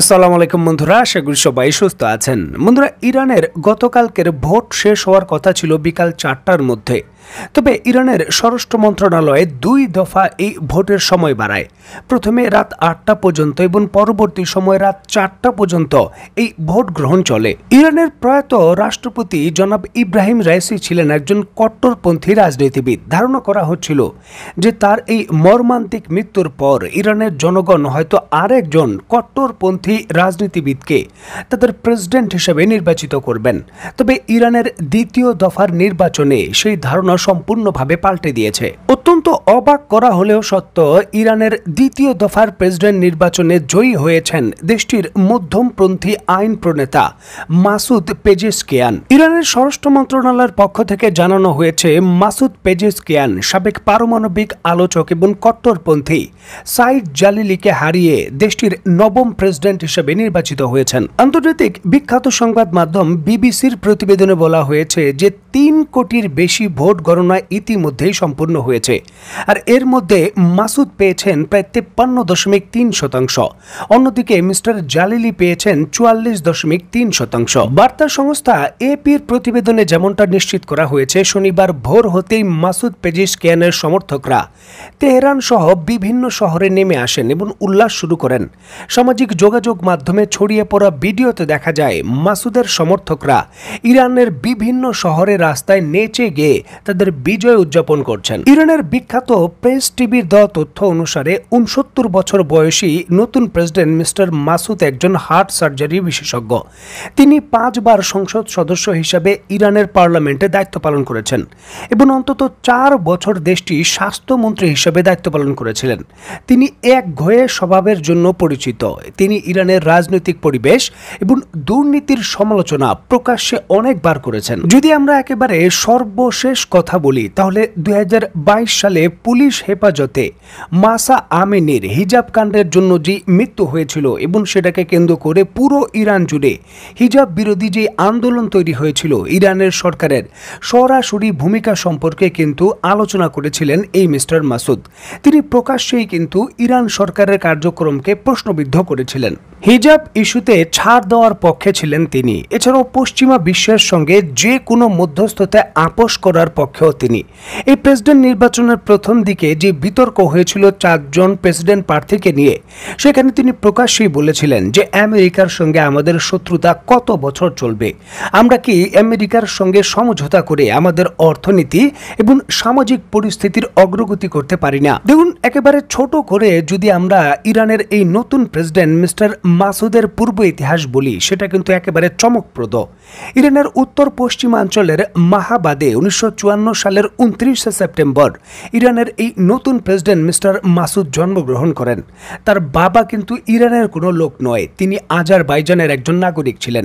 আসসালামু আলাইকুম বন্ধুরা আশা করি সবাই সুস্থ আছেন বন্ধুরা ইরানের গতকালকের ভোট শেষ হওয়ার কথা ছিল বিকাল চারটার মধ্যে তবে ইরানের স্বরাষ্ট্র মন্ত্রণালয়ে দুই দফা এই ভোটের সময় বাড়ায় প্রথমে রাত আটটা পর্যন্ত এবং পরবর্তী সময় রাত চারটা পর্যন্ত এই ভোট গ্রহণ চলে ইরানের প্রয়াত রাষ্ট্রপতি জনাব ইব্রাহিম রাইসি ছিলেন একজন কট্টরপন্থী রাজনীতিবিদ ধারণা করা হচ্ছিল যে তার এই মর্মান্তিক মৃত্যুর পর ইরানের জনগণ হয়তো আরেকজন কট্টরপন্থী রাজনীতিবিদকে তাদের প্রেসিডেন্ট হিসেবে নির্বাচিত করবেন তবে ইরানের দ্বিতীয় দফার নির্বাচনে সেই ধারণা ধারণা সম্পূর্ণভাবে পাল্টে দিয়েছে অত্যন্ত অবাক করা হলেও সত্য ইরানের দ্বিতীয় দফার প্রেসিডেন্ট নির্বাচনে জয়ী হয়েছেন দেশটির মধ্যমপন্থী আইন প্রণেতা মাসুদ পেজেসকিয়ান ইরানের স্বরাষ্ট্র মন্ত্রণালয়ের পক্ষ থেকে জানানো হয়েছে মাসুদ পেজেসকিয়ান সাবেক পারমাণবিক আলোচক এবং কট্টরপন্থী সাইদ জালিলিকে হারিয়ে দেশটির নবম প্রেসিডেন্ট হিসেবে নির্বাচিত হয়েছেন আন্তর্জাতিক বিখ্যাত সংবাদ মাধ্যম বিবিসির প্রতিবেদনে বলা হয়েছে যে তিন কোটির বেশি ভোট গণনা ইতিমধ্যেই সম্পূর্ণ হয়েছে আর এর মধ্যে মাসুদ পেয়েছেন প্রায় তেপ্পান্ন দশমিক তিন শতাংশ অন্যদিকে মিস্টার জালিলি পেয়েছেন চুয়াল্লিশ দশমিক তিন শতাংশ বার্তা সংস্থা এপির প্রতিবেদনে যেমনটা নিশ্চিত করা হয়েছে শনিবার ভোর হতেই মাসুদ পেজিশকিয়ানের সমর্থকরা তেহরান সহ বিভিন্ন শহরে নেমে আসেন এবং উল্লাস শুরু করেন সামাজিক যোগাযোগ মাধ্যমে ছড়িয়ে পড়া ভিডিওতে দেখা যায় মাসুদের সমর্থকরা ইরানের বিভিন্ন শহরে রাস্তায় নেচে গিয়ে তাদের বিজয় উদযাপন করছেন ইরানের বিখ্যাত প্রেস টিভির দেওয়া তথ্য অনুসারে উনসত্তর বছর বয়সী নতুন প্রেসিডেন্ট মিস্টার মাসুদ একজন হার্ট সার্জারি বিশেষজ্ঞ তিনি পাঁচবার সংসদ সদস্য হিসাবে ইরানের পার্লামেন্টে দায়িত্ব পালন করেছেন এবং অন্তত চার বছর দেশটি স্বাস্থ্যমন্ত্রী হিসেবে দায়িত্ব পালন করেছিলেন তিনি এক ঘয়ে স্বভাবের জন্য পরিচিত তিনি ইরানের রাজনৈতিক পরিবেশ এবং দুর্নীতির সমালোচনা প্রকাশ্যে অনেকবার করেছেন যদি আমরা একেবারে সর্বশেষ কথা বলি তাহলে দুই সালে পুলিশ হেফাজতে মাসা আমিনের হিজাব কাণ্ডের জন্য যে মৃত্যু হয়েছিল এবং সেটাকে কেন্দ্র করে পুরো ইরান জুড়ে হিজাব বিরোধী যে আন্দোলন তৈরি হয়েছিল ইরানের সরকারের সরাসরি ভূমিকা সম্পর্কে কিন্তু আলোচনা করেছিলেন এই মিস্টার মাসুদ তিনি প্রকাশ্যেই কিন্তু ইরান সরকারের কার্যক্রমকে প্রশ্নবিদ্ধ করেছিলেন হিজাব ইস্যুতে ছাড় দেওয়ার পক্ষে ছিলেন তিনি এছাড়াও পশ্চিমা বিশ্বের সঙ্গে যে কোনো মধ্যস্থতায় আপোষ করার পক্ষে পক্ষেও তিনি এই প্রেসিডেন্ট নির্বাচনের প্রথম দিকে যে বিতর্ক হয়েছিল চারজন প্রেসিডেন্ট প্রার্থীকে নিয়ে সেখানে তিনি প্রকাশ্যেই বলেছিলেন যে আমেরিকার সঙ্গে আমাদের শত্রুতা কত বছর চলবে আমরা কি আমেরিকার সঙ্গে সমঝোতা করে আমাদের অর্থনীতি এবং সামাজিক পরিস্থিতির অগ্রগতি করতে পারি না দেখুন একেবারে ছোট করে যদি আমরা ইরানের এই নতুন প্রেসিডেন্ট মিস্টার মাসুদের পূর্ব ইতিহাস বলি সেটা কিন্তু একেবারে চমকপ্রদ ইরানের উত্তর পশ্চিমাঞ্চলের মাহাবাদে উনিশশো উনিশশো সালের উনত্রিশে সেপ্টেম্বর ইরানের এই নতুন প্রেসিডেন্ট মিস্টার মাসুদ জন্মগ্রহণ করেন তার বাবা কিন্তু ইরানের কোনো লোক নয় তিনি আজার বাইজানের একজন নাগরিক ছিলেন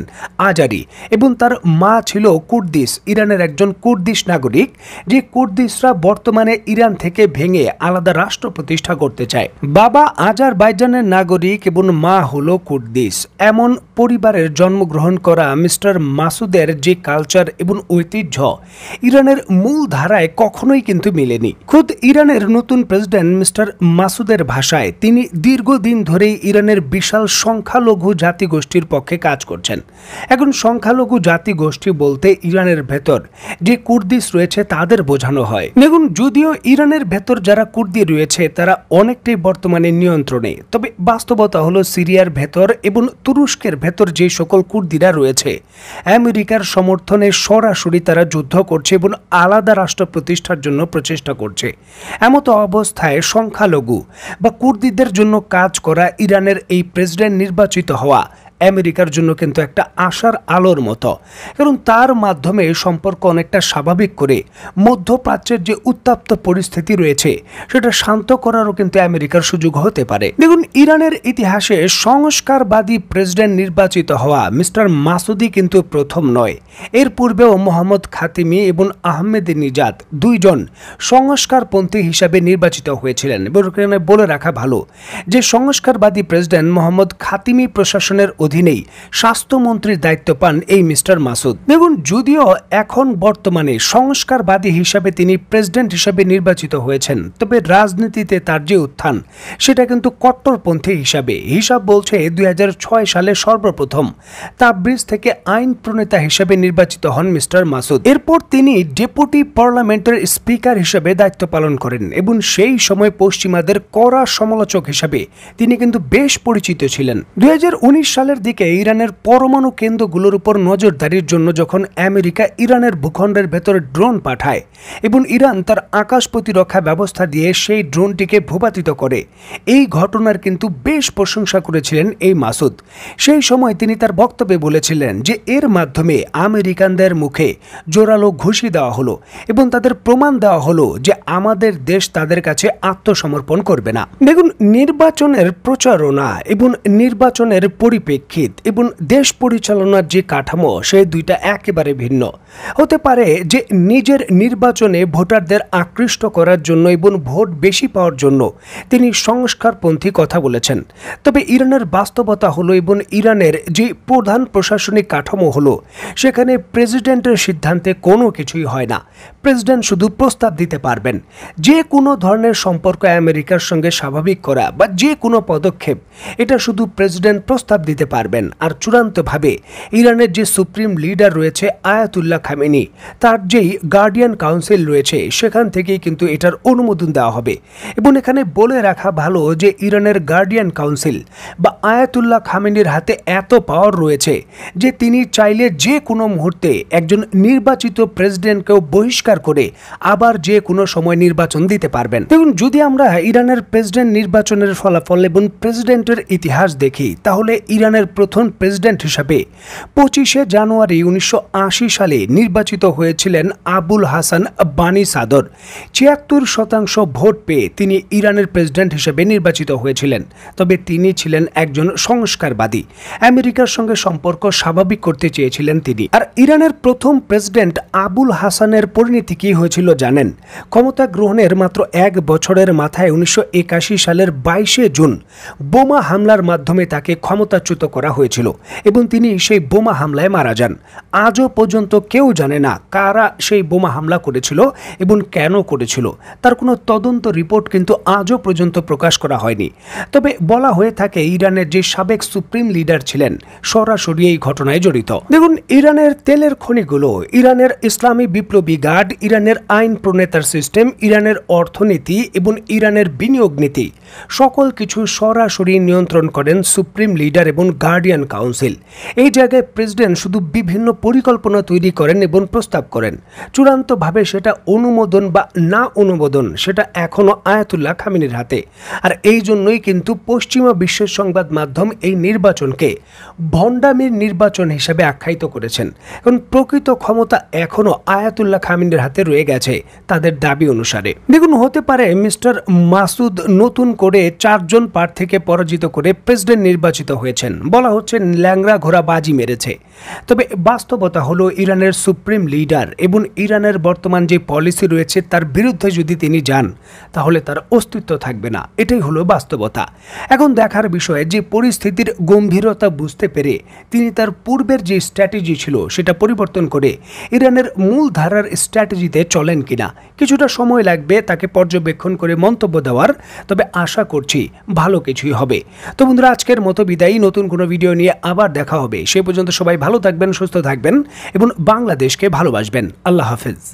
আজারি এবং তার মা ছিল কুর্দিস ইরানের একজন কুর্দিস নাগরিক যে কুর্দিসরা বর্তমানে ইরান থেকে ভেঙে আলাদা রাষ্ট্র প্রতিষ্ঠা করতে চায় বাবা আজার বাইজানের নাগরিক এবং মা হলো কুর্দিস এমন পরিবারের জন্মগ্রহণ করা মিস্টার মাসুদের যে কালচার এবং ঐতিহ্য ইরানের মূল ধারায় কখনোই কিন্তু মেলেনি খুদ ইরানের নতুন প্রেসিডেন্ট মিস্টার মাসুদের ভাষায় তিনি দীর্ঘদিন ধরেই ইরানের বিশাল সংখ্যালঘু জাতিগোষ্ঠীর পক্ষে কাজ করছেন এখন সংখ্যালঘু জাতিগোষ্ঠী বলতে ইরানের ভেতর যে কুর্দিস রয়েছে তাদের বোঝানো হয় দেখুন যদিও ইরানের ভেতর যারা কুর্দি রয়েছে তারা অনেকটাই বর্তমানে নিয়ন্ত্রণে তবে বাস্তবতা হলো সিরিয়ার ভেতর এবং তুরস্কের ভেতর যে সকল কুর্দিরা রয়েছে আমেরিকার সমর্থনে সরাসরি তারা যুদ্ধ করছে এবং আলাদা রাষ্ট্র প্রতিষ্ঠার জন্য প্রচেষ্টা করছে এমতো অবস্থায় সংখ্যালঘু বা কুর্দিদের জন্য কাজ করা ইরানের এই প্রেসিডেন্ট নির্বাচিত হওয়া আমেরিকার জন্য কিন্তু একটা আশার আলোর মতো কারণ তার মাধ্যমে সম্পর্ক অনেকটা স্বাভাবিক করে মধ্যপ্রাচ্যের যে উত্তপ্ত পরিস্থিতি রয়েছে সেটা শান্ত করারও কিন্তু আমেরিকার সুযোগ হতে পারে দেখুন ইরানের ইতিহাসে সংস্কারবাদী প্রেসিডেন্ট নির্বাচিত হওয়া মিস্টার মাসুদি কিন্তু প্রথম নয় এর পূর্বেও মোহাম্মদ খাতিমি এবং আহমেদ নিজাদ দুইজন সংস্কারপন্থী হিসাবে নির্বাচিত হয়েছিলেন বলে রাখা ভালো যে সংস্কারবাদী প্রেসিডেন্ট মোহাম্মদ খাতিমি প্রশাসনের অধীনেই স্বাস্থ্যমন্ত্রীর দায়িত্ব পান এই মিস্টার মাসুদ দেখুন যদিও এখন বর্তমানে সংস্কারবাদী হিসাবে তিনি প্রেসিডেন্ট হিসাবে নির্বাচিত হয়েছেন তবে রাজনীতিতে তার যে উত্থান সেটা কিন্তু কট্টরপন্থী হিসাবে হিসাব বলছে দুই সালে সর্বপ্রথম তাবরিজ থেকে আইন প্রণেতা হিসেবে নির্বাচিত হন মিস্টার মাসুদ এরপর তিনি ডেপুটি পার্লামেন্টের স্পিকার হিসেবে দায়িত্ব পালন করেন এবং সেই সময় পশ্চিমাদের কড়া সমালোচক হিসাবে তিনি কিন্তু বেশ পরিচিত ছিলেন দুই সালের সালের দিকে ইরানের পরমাণু কেন্দ্রগুলোর উপর নজরদারির জন্য যখন আমেরিকা ইরানের ভূখণ্ডের ভেতরে ড্রোন পাঠায় এবং ইরান তার আকাশ প্রতিরক্ষা ব্যবস্থা দিয়ে সেই ড্রোনটিকে ভূপাতিত করে এই ঘটনার কিন্তু বেশ প্রশংসা করেছিলেন এই মাসুদ সেই সময় তিনি তার বক্তব্যে বলেছিলেন যে এর মাধ্যমে আমেরিকানদের মুখে জোরালো ঘুষি দেওয়া হলো এবং তাদের প্রমাণ দেওয়া হলো যে আমাদের দেশ তাদের কাছে আত্মসমর্পণ করবে না দেখুন নির্বাচনের প্রচারণা এবং নির্বাচনের পরিপ্রেক্ষিতে শিক্ষিত এবং দেশ পরিচালনার যে কাঠামো সেই দুইটা একেবারে ভিন্ন হতে পারে যে নিজের নির্বাচনে ভোটারদের আকৃষ্ট করার জন্য এবং ভোট বেশি পাওয়ার জন্য তিনি সংস্কারপন্থী কথা বলেছেন তবে ইরানের বাস্তবতা হলো এবং ইরানের যে প্রধান প্রশাসনিক কাঠামো হলো সেখানে প্রেসিডেন্টের সিদ্ধান্তে কোনো কিছুই হয় না প্রেসিডেন্ট শুধু প্রস্তাব দিতে পারবেন যে কোনো ধরনের সম্পর্ক আমেরিকার সঙ্গে স্বাভাবিক করা বা যে কোনো পদক্ষেপ এটা শুধু প্রেসিডেন্ট প্রস্তাব দিতে পারে পারবেন আর চূড়ান্তভাবে ইরানের যে সুপ্রিম লিডার রয়েছে আয়াতুল্লাহ খামেনি তার যেই গার্ডিয়ান কাউন্সিল রয়েছে সেখান থেকেই কিন্তু এটার অনুমোদন দেওয়া হবে এবং এখানে বলে রাখা ভালো যে ইরানের গার্ডিয়ান কাউন্সিল বা আয়াতুল্লাহ খামেনির হাতে এত পাওয়ার রয়েছে যে তিনি চাইলে যে কোনো মুহূর্তে একজন নির্বাচিত প্রেসিডেন্টকেও বহিষ্কার করে আবার যে কোনো সময় নির্বাচন দিতে পারবেন দেখুন যদি আমরা ইরানের প্রেসিডেন্ট নির্বাচনের ফলাফল এবং প্রেসিডেন্টের ইতিহাস দেখি তাহলে ইরানের প্রথম প্রেসিডেন্ট হিসাবে পঁচিশে জানুয়ারি উনিশশো সালে নির্বাচিত হয়েছিলেন আবুল হাসান বানি সাদর ছিয়াত্তর শতাংশ ভোট পেয়ে তিনি ইরানের প্রেসিডেন্ট হিসেবে নির্বাচিত হয়েছিলেন তবে তিনি ছিলেন একজন সংস্কারবাদী আমেরিকার সঙ্গে সম্পর্ক স্বাভাবিক করতে চেয়েছিলেন তিনি আর ইরানের প্রথম প্রেসিডেন্ট আবুল হাসানের পরিণতি কী হয়েছিল জানেন ক্ষমতা গ্রহণের মাত্র এক বছরের মাথায় উনিশশো সালের বাইশে জুন বোমা হামলার মাধ্যমে তাকে ক্ষমতাচ্যুত করে করা হয়েছিল এবং তিনি সেই বোমা হামলায় মারা যান আজও পর্যন্ত কেউ জানে না কারা সেই বোমা হামলা করেছিল এবং কেন করেছিল তার কোনো তদন্ত রিপোর্ট কিন্তু আজও পর্যন্ত প্রকাশ করা হয়নি তবে বলা হয়ে থাকে ইরানের যে সাবেক সুপ্রিম লিডার ছিলেন সরাসরি এই ঘটনায় জড়িত দেখুন ইরানের তেলের খনিগুলো ইরানের ইসলামী বিপ্লবী গার্ড ইরানের আইন প্রণেতার সিস্টেম ইরানের অর্থনীতি এবং ইরানের বিনিয়োগ নীতি সকল কিছু সরাসরি নিয়ন্ত্রণ করেন সুপ্রিম লিডার এবং গার্ডিয়ান কাউন্সিল এই জায়গায় প্রেসিডেন্ট শুধু বিভিন্ন পরিকল্পনা তৈরি করেন এবং প্রস্তাব করেন চূড়ান্তভাবে সেটা অনুমোদন বা না অনুমোদন সেটা এখনও আয়াতুল্লাহ খামিনের হাতে আর এই জন্যই কিন্তু পশ্চিমা বিশ্বের সংবাদ মাধ্যম এই নির্বাচনকে ভণ্ডামির নির্বাচন হিসেবে আখ্যায়িত করেছেন এবং প্রকৃত ক্ষমতা এখনও আয়াতুল্লাহ খামিনের হাতে রয়ে গেছে তাদের দাবি অনুসারে দেখুন হতে পারে মিস্টার মাসুদ নতুন করে চারজন প্রার্থীকে পরাজিত করে প্রেসিডেন্ট নির্বাচিত হয়েছেন বলা হচ্ছে ল্যাংরা ঘোড়া বাজি মেরেছে তবে বাস্তবতা হলো ইরানের সুপ্রিম লিডার এবং ইরানের বর্তমান যে পলিসি রয়েছে তার বিরুদ্ধে যদি তিনি যান তাহলে তার অস্তিত্ব থাকবে না এটাই হলো বাস্তবতা এখন দেখার বিষয়ে যে পরিস্থিতির গম্ভীরতা বুঝতে পেরে তিনি তার পূর্বের যে স্ট্র্যাটেজি ছিল সেটা পরিবর্তন করে ইরানের মূল ধারার স্ট্র্যাটেজিতে চলেন কিনা কিছুটা সময় লাগবে তাকে পর্যবেক্ষণ করে মন্তব্য দেওয়ার তবে আশা করছি ভালো কিছুই হবে তো বন্ধুরা আজকের মতো বিদায়ী নতুন কোনো ভিডিও নিয়ে আবার দেখা হবে সে পর্যন্ত সবাই ভালো থাকবেন সুস্থ থাকবেন এবং বাংলাদেশকে ভালোবাসবেন আল্লাহ হাফেজ